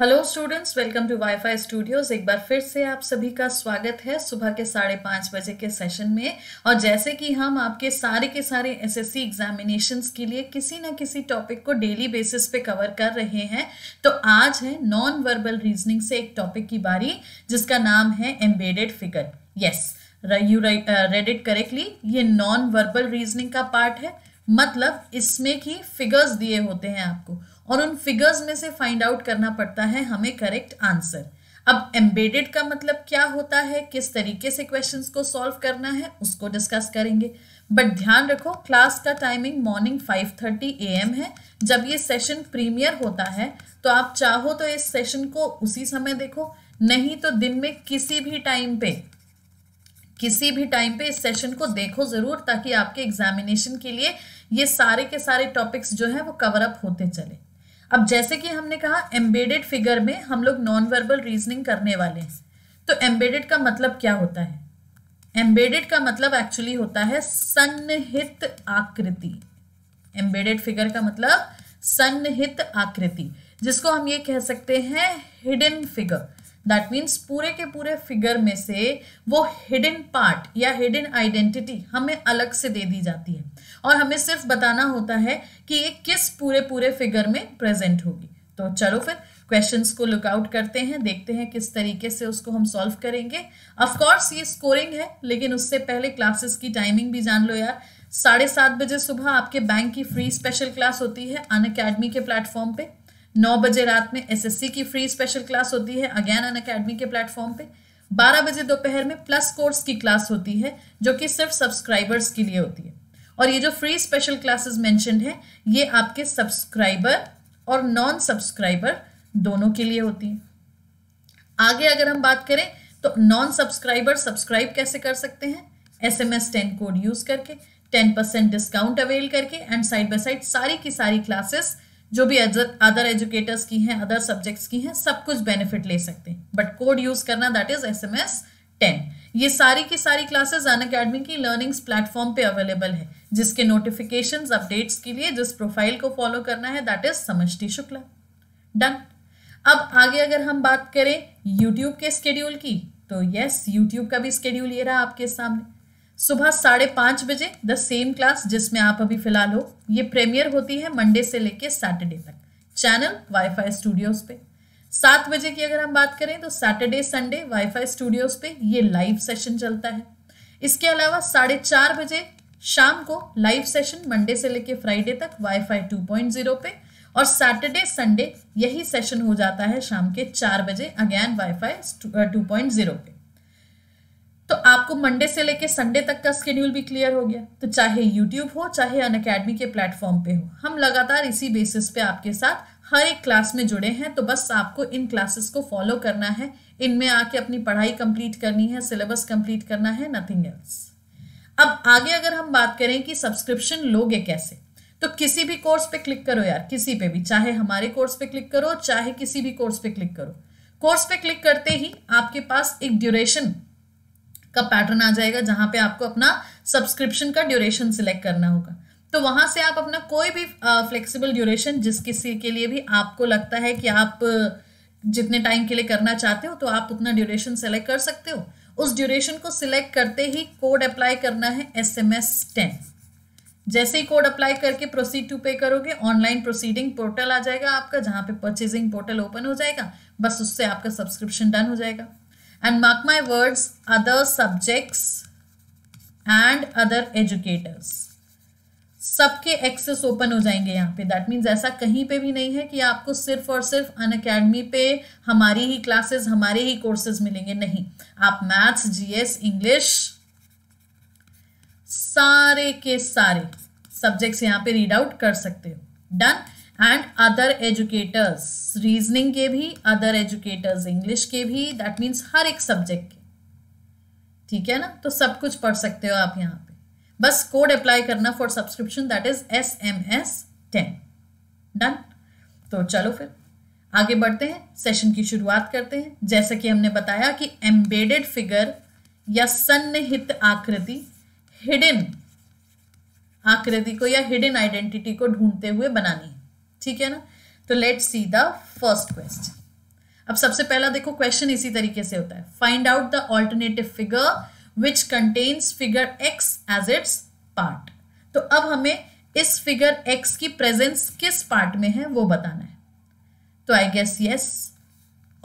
Hello students welcome to wifi studios एक बार फिर से आप सभी का स्वागत है सुबह के साढ़े पाँच बजे के सेशन में और जैसे कि हम आपके सारे के सारे एसएससी एग्जामिनेशंस के लिए किसी ना किसी टॉपिक को डेली बेसिस पे कवर कर रहे हैं तो आज है नॉन वर्बल रीजनिंग से एक टॉपिक की बारी जिसका नाम है embedded figure yes you read it correctly ये नॉन वर्बल रीजनिंग का पार्ट है मतलब इसमें की फिगर्स दिए होते हैं आपको और उन फिगर्स में से फाइंड आउट करना पड़ता है हमें करेक्ट आंसर अब एम्बेडेड का मतलब क्या होता है किस तरीके से क्वेश्चंस को सॉल्व करना है उसको डिस्कस करेंगे बट ध्यान रखो क्लास का टाइमिंग मॉर्निंग 5:30 एम है जब ये सेशन प्रीमियर होता है तो आप चाहो तो इस सेशन को उसी समय देखो नहीं तो दिन में किसी भी टाइम पे किसी भी टाइम पे इस सेशन को देखो ज़रूर ताकि आपके एग्जामिनेशन के लिए ये सारे के सारे टॉपिक्स जो है वो कवर अप होते चले अब जैसे कि हमने कहा एम्बेडेड फिगर में हम लोग नॉन वर्बल रीजनिंग करने वाले हैं तो एम्बेडेड का मतलब क्या होता है एम्बेडेड का मतलब एक्चुअली होता है सन्निहित आकृति एम्बेडेड फिगर का मतलब सन्निहित आकृति जिसको हम ये कह सकते हैं हिडन फिगर दैट मीन्स पूरे के पूरे फिगर में से वो हिडन पार्ट या हिडन आइडेंटिटी हमें अलग से दे दी जाती है और हमें सिर्फ बताना होता है कि ये किस पूरे पूरे फिगर में प्रेजेंट होगी तो चलो फिर क्वेश्चंस को लुकआउट करते हैं देखते हैं किस तरीके से उसको हम सॉल्व करेंगे अफकोर्स ये स्कोरिंग है लेकिन उससे पहले क्लासेस की टाइमिंग भी जान लो यार साढ़े सात बजे सुबह आपके बैंक की फ्री स्पेशल क्लास होती है अन अकेडमी के प्लेटफॉर्म पे नौ बजे रात में एसएससी की फ्री स्पेशल क्लास होती है अज्ञान अन अकेडमी के प्लेटफॉर्म पे बारह बजे दोपहर में प्लस कोर्स की क्लास होती है जो कि सिर्फ सब्सक्राइबर्स के लिए होती है और ये जो फ्री स्पेशल क्लासेस मेंशन है ये आपके सब्सक्राइबर और नॉन सब्सक्राइबर दोनों के लिए होती है आगे अगर हम बात करें तो नॉन सब्सक्राइबर सब्सक्राइब कैसे कर सकते हैं S M S ten code use करके टेन परसेंट डिस्काउंट अवेल करके एंड साइड बाय साइड सारी की सारी क्लासेस जो भी अदर एजुकेटर्स की हैं अदर सब्जेक्ट्स की हैं सब कुछ बेनिफिट ले सकते हैं बट कोड यूज करना that is S M S ten ये सारी की सारी क्लासेस अन अकेडमी की लर्निंग्स प्लेटफॉर्म पे अवेलेबल है जिसके नोटिफिकेशन अपडेट्स के लिए जिस प्रोफाइल को फॉलो करना है दैट इज समी शुक्ला डन अब आगे अगर हम बात करें यूट्यूब के स्केड्यूल की तो यस यूट्यूब का भी स्केड्यूल ये रहा आपके सामने सुबह साढ़े पांच बजे द सेम क्लास जिसमें आप अभी फिलहाल हो ये प्रीमियर होती है मंडे से लेके सैटरडे तक चैनल वाईफाई स्टूडियोज पे सात बजे की अगर हम बात करें तो सैटरडे संडे वाईफाई स्टूडियोज पे ये लाइव सेशन चलता है इसके अलावा साढ़े चार बजे शाम को लाइव सेशन मंडे से लेके फ्राइडे तक वाईफाई 2.0 पे और सैटरडे संडे यही सेशन हो जाता है शाम के चार बजे अगेन वाईफाई 2.0 पे तो आपको मंडे से लेके संडे तक का स्केड्यूल भी क्लियर हो गया तो चाहे यूट्यूब हो चाहे अन अकेडमी के प्लेटफॉर्म पे हो हम लगातार इसी बेसिस पे आपके साथ हर एक क्लास में जुड़े हैं तो बस आपको इन क्लासेस को फॉलो करना है इनमें आके अपनी पढ़ाई कंप्लीट करनी है सिलेबस कंप्लीट करना है नथिंग एल्स अब आगे अगर हम बात करें कि सब्सक्रिप्शन लोगे कैसे तो किसी भी कोर्स पे क्लिक करो यार किसी पे भी चाहे हमारे कोर्स पे क्लिक करो चाहे किसी भी कोर्स पे क्लिक करो कोर्स पे क्लिक करते ही आपके पास एक ड्यूरेशन का पैटर्न आ जाएगा जहां पे आपको अपना सब्सक्रिप्शन का ड्यूरेशन सिलेक्ट करना होगा तो वहां से आप अपना कोई भी फ्लेक्सिबल ड्यूरेशन जिस किसी के लिए भी आपको लगता है कि आप जितने टाइम के लिए करना चाहते हो तो आप उतना ड्यूरेशन सेलेक्ट कर सकते हो उस ड्यूरेशन को सिलेक्ट करते ही कोड अप्लाई करना है एस एम एस टेन जैसे ही कोड अप्लाई करके प्रोसीड टू पे करोगे ऑनलाइन प्रोसीडिंग पोर्टल आ जाएगा आपका जहां पे परचेजिंग पोर्टल ओपन हो जाएगा बस उससे आपका सब्सक्रिप्शन डन हो जाएगा And mark my words, other subjects and other educators. सबके एक्सेस ओपन हो जाएंगे यहाँ पे दैट मीन्स ऐसा कहीं पे भी नहीं है कि आपको सिर्फ और सिर्फ अन अकेडमी पे हमारी ही क्लासेस हमारे ही कोर्सेज मिलेंगे नहीं आप मैथ्स जीएस इंग्लिश सारे के सारे सब्जेक्ट्स यहाँ पे रीड आउट कर सकते हो done and other educators reasoning के भी अदर एजुकेटर्स इंग्लिश के भी दैट मीन्स हर एक सब्जेक्ट के ठीक है ना तो सब कुछ पढ़ सकते हो आप यहाँ पे बस कोड अप्लाई करना for subscription that is S M S ten done तो चलो फिर आगे बढ़ते हैं सेशन की शुरुआत करते हैं जैसा कि हमने बताया कि एम्बेडेड फिगर या सन्निहित आकृति हिडन आकृति को या हिडन आइडेंटिटी को ढूंढते हुए बनानी है ठीक है ना तो let see the first question अब सबसे पहला देखो क्वेश्चन इसी तरीके से होता है find out the alternative figure which contains figure X as its part तो अब हमें इस फिगर एक्स की प्रेजेंस किस पार्ट में है वो बताना है तो I guess yes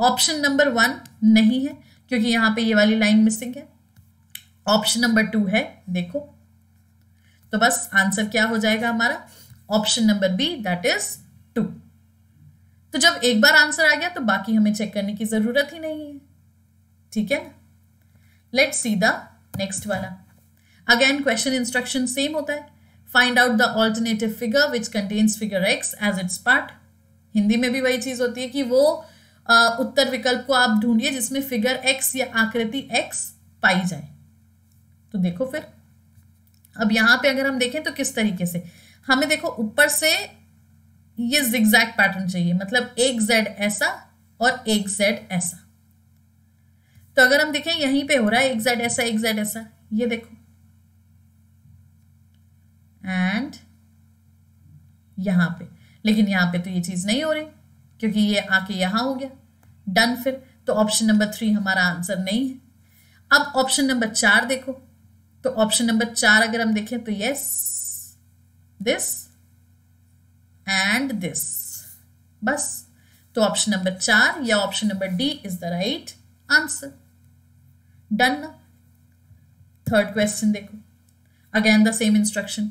option number one नहीं है क्योंकि यहां पे ये वाली लाइन मिसिंग है ऑप्शन नंबर टू है देखो तो बस आंसर क्या हो जाएगा हमारा option number B that is two तो जब एक बार आंसर आ गया तो बाकी हमें चेक करने की जरूरत ही नहीं है ठीक है लेट सी द नेक्स्ट वाला अगेन क्वेश्चन इंस्ट्रक्शन सेम होता है find out the alternative figure which contains figure X as its part Hindi में भी वही चीज होती है कि वो आ, उत्तर विकल्प को आप ढूंढिए जिसमें फिगर एक्स या आकृति एक्स पाई जाए तो देखो फिर अब यहां पे अगर हम देखें तो किस तरीके से हमें देखो ऊपर से ये जिग्जैक पैटर्न चाहिए मतलब एक जेड ऐसा और एक जेड ऐसा तो अगर हम देखें यहीं पे हो रहा है एक जेड ऐसा एक जेड ऐसा ये देखो एंड यहां पे लेकिन यहां पे तो ये चीज नहीं हो रही क्योंकि ये आके यहां हो गया डन फिर तो ऑप्शन नंबर थ्री हमारा आंसर नहीं है अब ऑप्शन नंबर चार देखो तो ऑप्शन नंबर चार अगर हम देखें तो यस दिस एंड दिस बस तो ऑप्शन नंबर चार या option number D is the right answer done third question देखो again the same instruction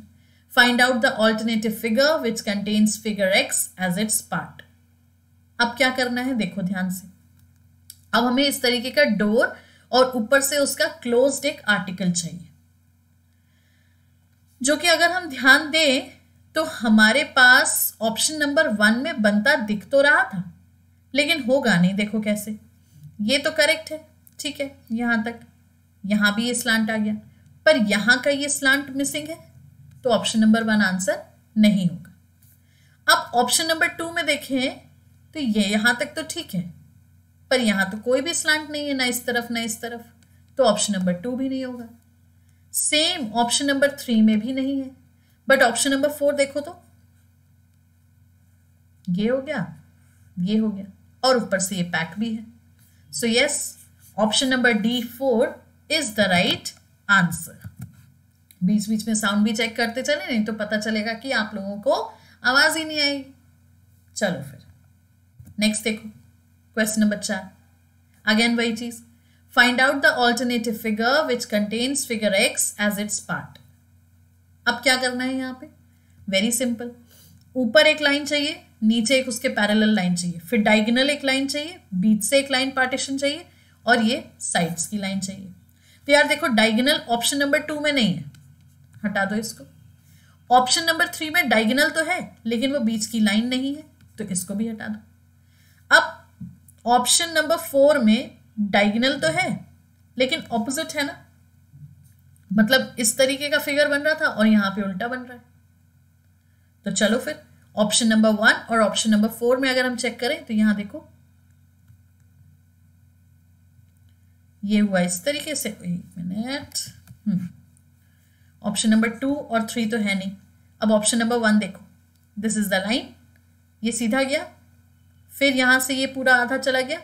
find out the alternative figure which contains figure X as its part अब क्या करना है देखो ध्यान से अब हमें इस तरीके का डोर और ऊपर से उसका क्लोज एक आर्टिकल चाहिए जो कि अगर हम ध्यान दें तो हमारे पास ऑप्शन नंबर वन में बनता दिख तो रहा था लेकिन होगा नहीं देखो कैसे ये तो करेक्ट है ठीक है यहां तक यहां भी ये स्लांट आ गया पर यहां का ये स्लांट मिसिंग है तो ऑप्शन नंबर वन आंसर नहीं होगा अब ऑप्शन नंबर टू में देखें तो ये यहां तक तो ठीक है पर यहां तो कोई भी स्लांट नहीं है ना इस तरफ ना इस तरफ तो ऑप्शन नंबर टू भी नहीं होगा सेम ऑप्शन नंबर थ्री में भी नहीं है बट ऑप्शन नंबर फोर देखो तो ये हो गया ये हो गया और ऊपर से ये पैक भी है so yes option number D four is the right answer बीच बीच में साउंड भी चेक करते चले नहीं तो पता चलेगा कि आप लोगों को आवाज ही नहीं आई चलो फिर नेक्स्ट देखो क्वेश्चन नंबर चार अगेन वही चीज find out the alternative figure which contains figure X as its part अब क्या करना है यहाँ पे वेरी सिंपल ऊपर एक लाइन चाहिए नीचे एक उसके पैरेलल लाइन चाहिए फिर डाइगनल एक लाइन चाहिए बीच से एक लाइन पार्टीशन चाहिए और ये साइड्स की लाइन चाहिए तो यार देखो डायगनल ऑप्शन नंबर टू में नहीं है हटा दो इसको ऑप्शन नंबर थ्री में डायगनल तो है लेकिन वो बीच की लाइन नहीं है तो इसको भी हटा दो अब ऑप्शन नंबर फोर में डायगनल तो है लेकिन ऑपोजिट है ना मतलब इस तरीके का फिगर बन रहा था और यहां पे उल्टा बन रहा है तो चलो फिर ऑप्शन नंबर वन और ऑप्शन नंबर फोर में अगर हम चेक करें तो यहां देखो ये हुआ इस तरीके से मिनट ऑप्शन नंबर टू और थ्री तो है नहीं अब ऑप्शन नंबर वन देखो दिस इज द लाइन ये सीधा गया फिर यहां से ये पूरा आधा चला गया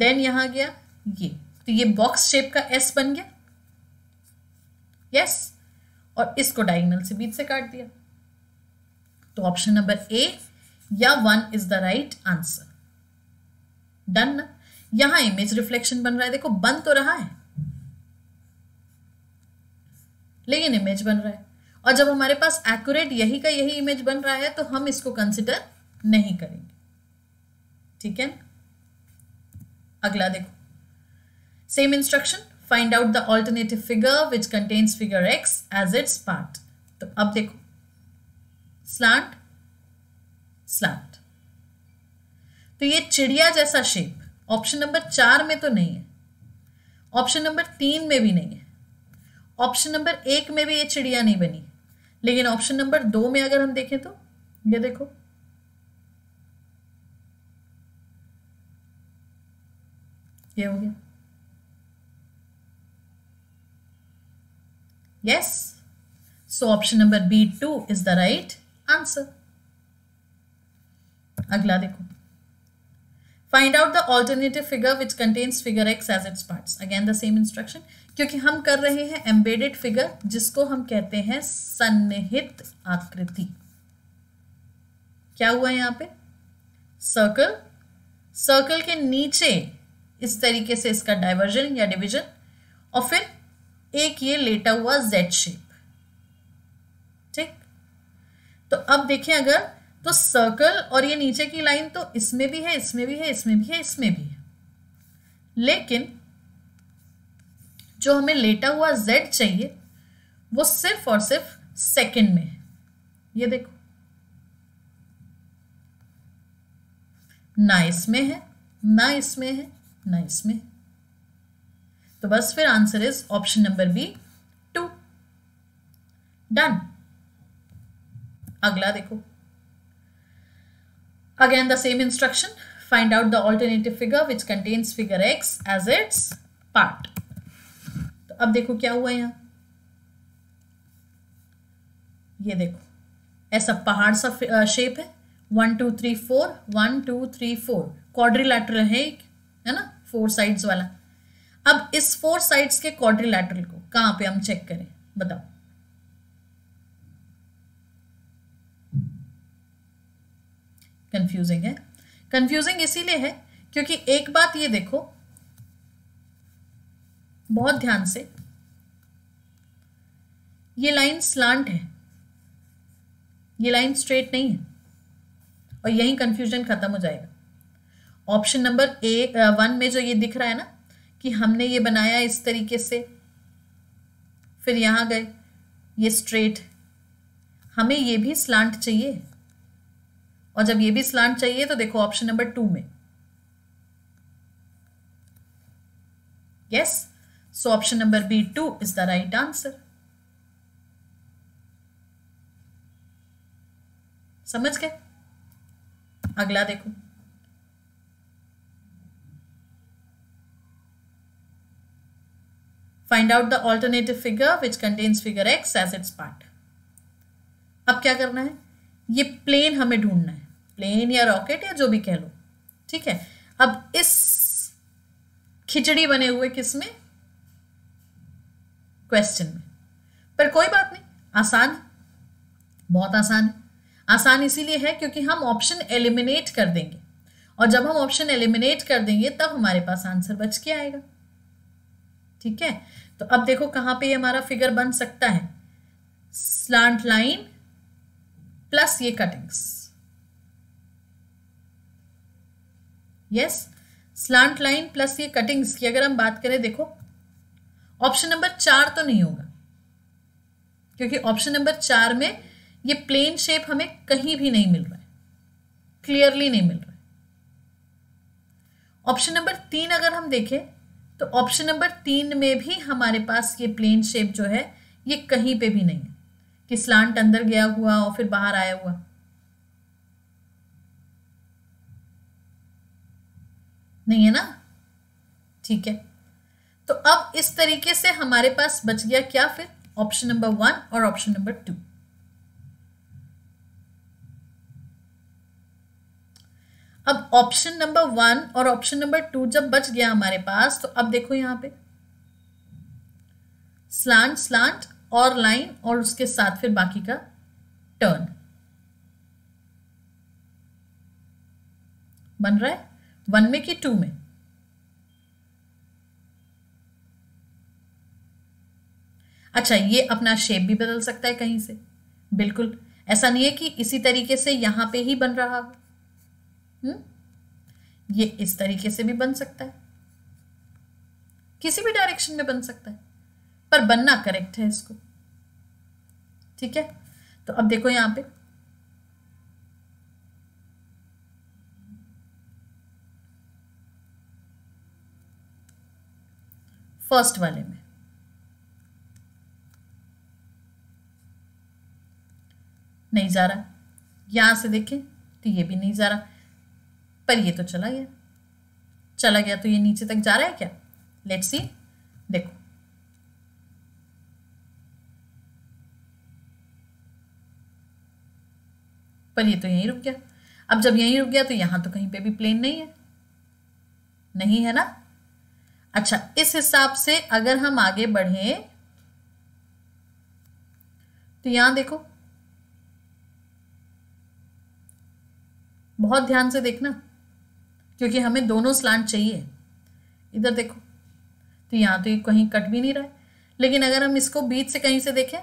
देन यहां गया ये तो ये बॉक्स शेप का एस बन गया यस और इसको डायगनल से बीच से काट दिया तो ऑप्शन नंबर ए या one is the right answer done ना यहां इमेज रिफ्लेक्शन बन रहा है देखो बन तो रहा है लेकिन इमेज बन रहा है और जब हमारे पास एक्यूरेट यही का यही इमेज बन रहा है तो हम इसको कंसिडर नहीं करेंगे ठीक है अगला देखो same instruction find out the alternative figure which contains figure X as its part तो अब देखो स्लांट स्लांट तो ये चिड़िया जैसा शेप ऑप्शन नंबर चार में तो नहीं है ऑप्शन नंबर तीन में भी नहीं है ऑप्शन नंबर एक में भी ये चिड़िया नहीं बनी लेकिन ऑप्शन नंबर दो में अगर हम देखें तो ये देखो ये हो गया Yes. So option number B2 is the right answer. अगला देखो find out the alternative figure which contains figure X as its parts again the same instruction क्योंकि हम कर रहे हैं एम्बेडेड फिगर जिसको हम कहते हैं सन्निहित आकृति क्या हुआ यहाँ पे सर्कल सर्कल के नीचे इस तरीके से इसका डाइवर्जन या डिवीजन और फिर एक ये लेटा हुआ जेड शेप ठीक तो अब देखें अगर तो सर्कल और ये नीचे की लाइन तो इसमें भी है इसमें भी है इसमें भी है इसमें भी है लेकिन जो हमें लेटा हुआ जेड चाहिए वो सिर्फ और सिर्फ सेकंड में है ये देखो ना इसमें है ना इसमें है ना इसमें है तो बस फिर answer is option number B two done अगला देखो again the same instruction find out the alternative figure which contains figure X as its part तो अब देखो क्या हुआ यहां ये देखो ऐसा पहाड़ सा शेप है one two three four one two three four quadrilateral है एक है ना फोर साइड्स वाला अब इस फोर साइड्स के क्वाड्रिलैटरल को कहां पे हम चेक करें बताओ कंफ्यूजिंग है कंफ्यूजिंग इसीलिए है क्योंकि एक बात ये देखो बहुत ध्यान से ये लाइन स्लांट है ये लाइन स्ट्रेट नहीं है और यही कंफ्यूजन खत्म हो जाएगा ऑप्शन नंबर ए वन में जो ये दिख रहा है ना कि हमने ये बनाया इस तरीके से फिर यहाँ गए ये स्ट्रेट हमें ये भी स्लांट चाहिए और जब ये भी स्लांट चाहिए तो देखो ऑप्शन नंबर टू में yes so option number B two is the right answer समझ गए अगला देखो find out the alternative figure which contains figure X as its part अब क्या करना है ये प्लेन हमें ढूंढना है प्लेन या रॉकेट या जो भी कह लो ठीक है अब इस खिचड़ी बने हुए किस में क्वेश्चन में पर कोई बात नहीं आसान बहुत आसान है आसान इसीलिए है क्योंकि हम ऑप्शन एलिमिनेट कर देंगे और जब हम ऑप्शन एलिमिनेट कर देंगे तब हमारे पास आंसर बच के आएगा ठीक है तो अब देखो कहाँ पे हमारा फिगर बन सकता है स्लांट लाइन प्लस ये cuttings yes slant line plus ये कटिंग्स की अगर हम बात करें देखो ऑप्शन नंबर चार तो नहीं होगा क्योंकि ऑप्शन नंबर चार में ये प्लेन शेप हमें कहीं भी नहीं मिल रहा है क्लियरली नहीं मिल रहा है ऑप्शन नंबर तीन अगर हम देखें तो ऑप्शन नंबर तीन में भी हमारे पास ये प्लेन शेप जो है ये कहीं पे भी नहीं है कि स्लांट अंदर गया हुआ और फिर बाहर आया हुआ नहीं है ना ठीक है तो अब इस तरीके से हमारे पास बच गया क्या फिर ऑप्शन नंबर वन और ऑप्शन नंबर टू अब ऑप्शन नंबर वन और ऑप्शन नंबर टू जब बच गया हमारे पास तो अब देखो यहां पे स्लांट स्लांट और लाइन और उसके साथ फिर बाकी का टर्न बन रहा है वन में कि टू में अच्छा ये अपना शेप भी बदल सकता है कहीं से बिल्कुल ऐसा नहीं है कि इसी तरीके से यहां पे ही बन रहा हो हम्म? ये इस तरीके से भी बन सकता है किसी भी डायरेक्शन में बन सकता है पर बनना करेक्ट है इसको ठीक है तो अब देखो यहां पे फर्स्ट वाले में नहीं जा रहा यहां से देखें तो ये भी नहीं जा रहा पर ये तो चला गया चला गया तो ये नीचे तक जा रहा है क्या लेट सी देखो पर ये तो यहीं रुक गया अब जब यहीं रुक गया तो यहां तो कहीं पे भी प्लेन नहीं है नहीं है ना अच्छा इस हिसाब से अगर हम आगे बढ़े तो यहां देखो बहुत ध्यान से देखना क्योंकि हमें दोनों स्लांट चाहिए इधर देखो तो यहाँ तो ये कहीं कट भी नहीं रहा है लेकिन अगर हम इसको बीच से कहीं से देखें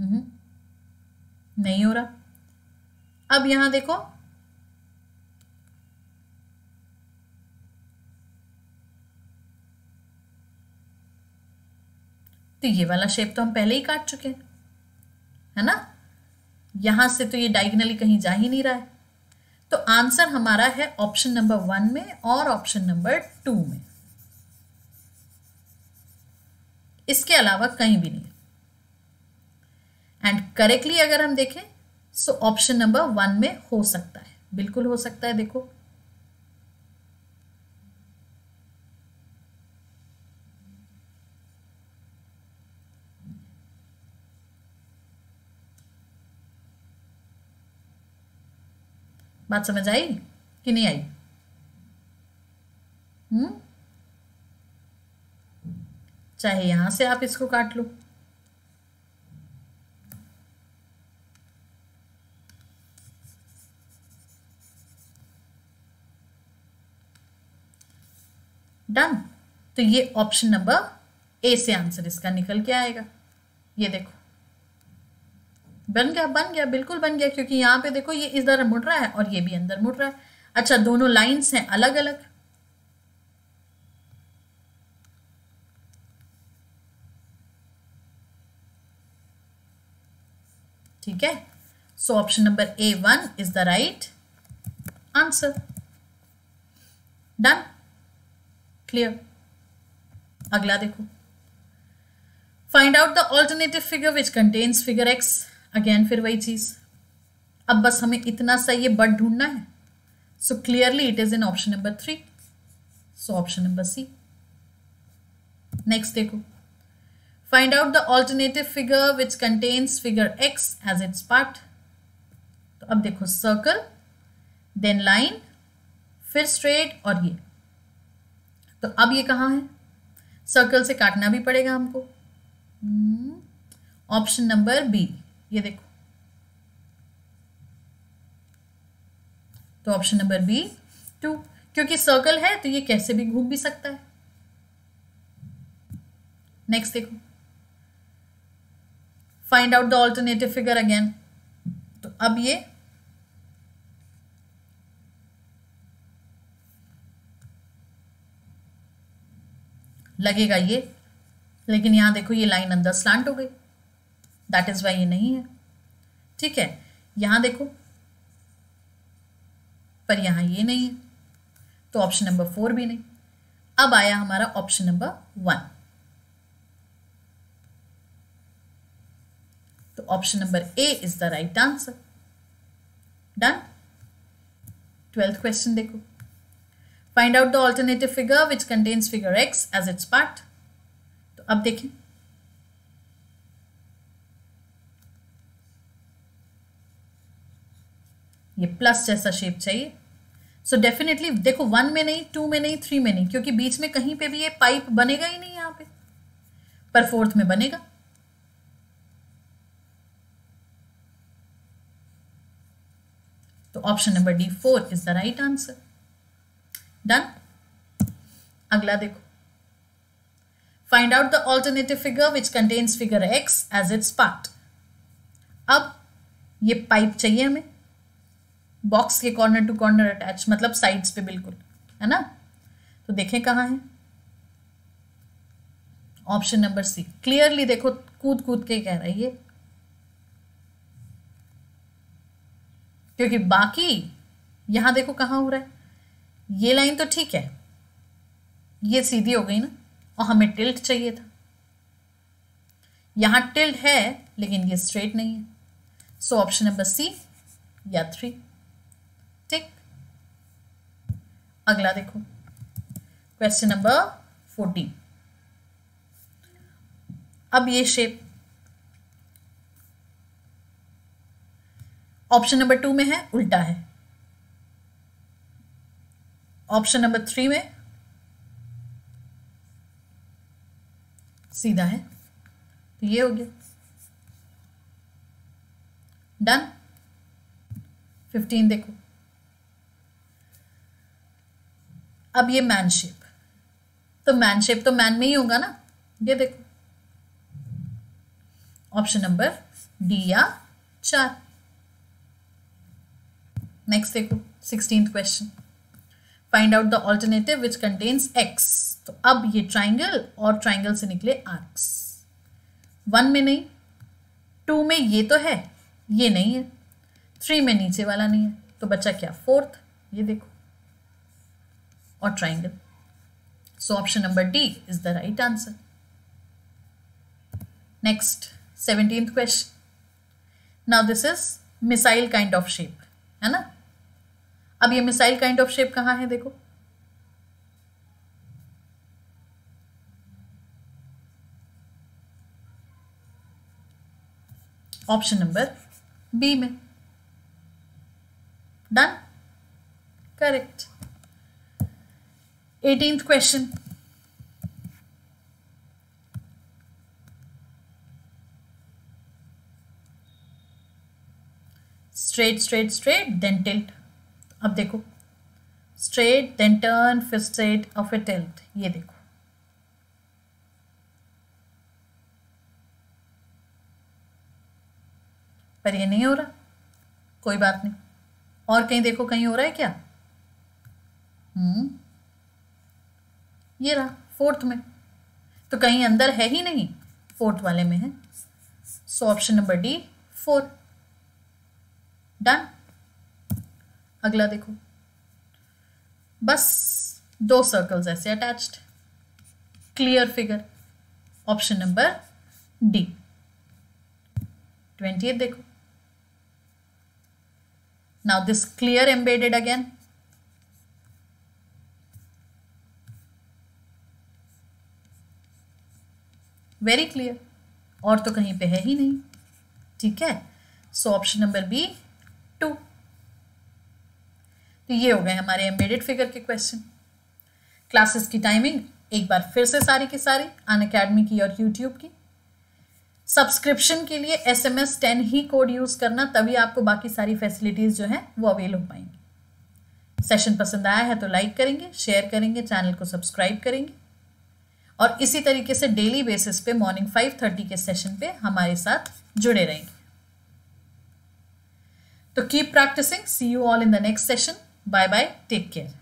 हम्म, नहीं हो रहा अब यहां देखो तो ये वाला शेप तो हम पहले ही काट चुके हैं है ना यहां से तो ये डायगनली कहीं जा ही नहीं रहा है तो आंसर हमारा है ऑप्शन नंबर वन में और ऑप्शन नंबर टू में इसके अलावा कहीं भी नहीं एंड करेक्टली अगर हम देखें सो ऑप्शन नंबर वन में हो सकता है बिल्कुल हो सकता है देखो बात समझ आई कि नहीं आई हम्म चाहे यहां से आप इसको काट लो डन तो ये ऑप्शन नंबर ए से आंसर इसका निकल के आएगा ये देखो बन गया बन गया बिल्कुल बन गया क्योंकि यहाँ पे देखो ये इधर मुड़ रहा है और ये भी अंदर मुड़ रहा है अच्छा दोनों लाइंस हैं अलग अलग ठीक है so option number A one is the right answer done clear अगला देखो find out the alternative figure which contains figure X again फिर वही चीज़ अब बस हमें इतना सा ये बट ढूंढना है so clearly it is in option number three so option number C next देखो find out the alternative figure which contains figure X as its part तो अब देखो सर्कल देन लाइन फिर स्ट्रेट और ये तो अब ये कहा है सर्कल से काटना भी पड़ेगा हमको ऑप्शन नंबर बी ये देखो तो ऑप्शन नंबर बी टू क्योंकि सर्कल है तो ये कैसे भी घूम भी सकता है नेक्स्ट देखो find out the alternative figure again तो अब ये लगेगा ये लेकिन यहां देखो ये लाइन अंदर स्लांट हो गई दैट इज वाई ये नहीं है ठीक है यहां देखो पर यहां ये नहीं है तो ऑप्शन नंबर फोर भी नहीं अब आया हमारा ऑप्शन नंबर वन तो option number A is the right answer done twelfth question देखो find out the alternative figure which contains figure X as its part तो अब देखें ये प्लस जैसा शेप चाहिए सो so डेफिनेटली देखो वन में नहीं टू में नहीं थ्री में नहीं क्योंकि बीच में कहीं पे भी ये पाइप बनेगा ही नहीं यहां पे पर फोर्थ में बनेगा तो option number D four is the right answer done अगला देखो find out the alternative figure which contains figure X as its part अब ये पाइप चाहिए हमें बॉक्स के कॉर्नर टू कॉर्नर अटैच मतलब साइड्स पे बिल्कुल है ना तो देखें कहाँ है ऑप्शन नंबर सी क्लियरली देखो कूद कूद के कह रही है ये क्योंकि बाकी यहां देखो कहां हो रहा है ये लाइन तो ठीक है ये सीधी हो गई ना और हमें टिल्ट चाहिए था यहां टिल्ट है लेकिन ये स्ट्रेट नहीं है सो ऑप्शन नंबर सी या थ्री अगला देखो क्वेश्चन नंबर फोर्टीन अब ये शेप ऑप्शन नंबर टू में है उल्टा है ऑप्शन नंबर थ्री में सीधा है तो ये हो गया डन फिफ्टीन देखो अब ये मैनशिप तो मैनशिप तो मैन में ही होगा ना ये देखो ऑप्शन नंबर डी या चार नेक्स्ट देखो sixteen question find out the alternative which contains X तो अब ये ट्राइंगल और ट्राइंगल से निकले आर्क्स वन में नहीं टू में ये तो है ये नहीं है थ्री में नीचे वाला नहीं है तो बच्चा क्या फोर्थ ये देखो or triangle. So option number D is the right answer. Next, seventeenth question. Now this is missile kind of shape, है ना अब ये missile kind of shape कहाँ है देखो ऑप्शन नंबर बी में done correct 18th question. Straight straight straight then tilt अब देखो स्ट्रेट देन टर्न फिर स्ट्रेट और फिर टिल्ट ये देखो पर ये नहीं हो रहा कोई बात नहीं और कहीं देखो कहीं हो रहा है क्या हम्म ये रहा फोर्थ में तो कहीं अंदर है ही नहीं फोर्थ वाले में है so option number D four done अगला देखो बस दो सर्कल्स ऐसे attached clear figure option number D twenty देखो now this clear embedded again very clear और तो कहीं पे है ही नहीं ठीक है so option number B two तो ये हो गए हमारे एम्बेडेड फिगर के क्वेश्चन क्लासेस की टाइमिंग एक बार फिर से सारी की सारी अन अकेडमी की और यूट्यूब की सब्सक्रिप्शन के लिए एस एम एस टेन ही कोड यूज़ करना तभी आपको बाकी सारी फैसिलिटीज़ जो है वो अवेल हो पाएंगी सेशन पसंद आया है तो लाइक करेंगे शेयर करेंगे चैनल को सब्सक्राइब करेंगे और इसी तरीके से डेली बेसिस पे मॉर्निंग 5:30 के सेशन पे हमारे साथ जुड़े रहेंगे तो keep practising see you all in the next session bye bye take care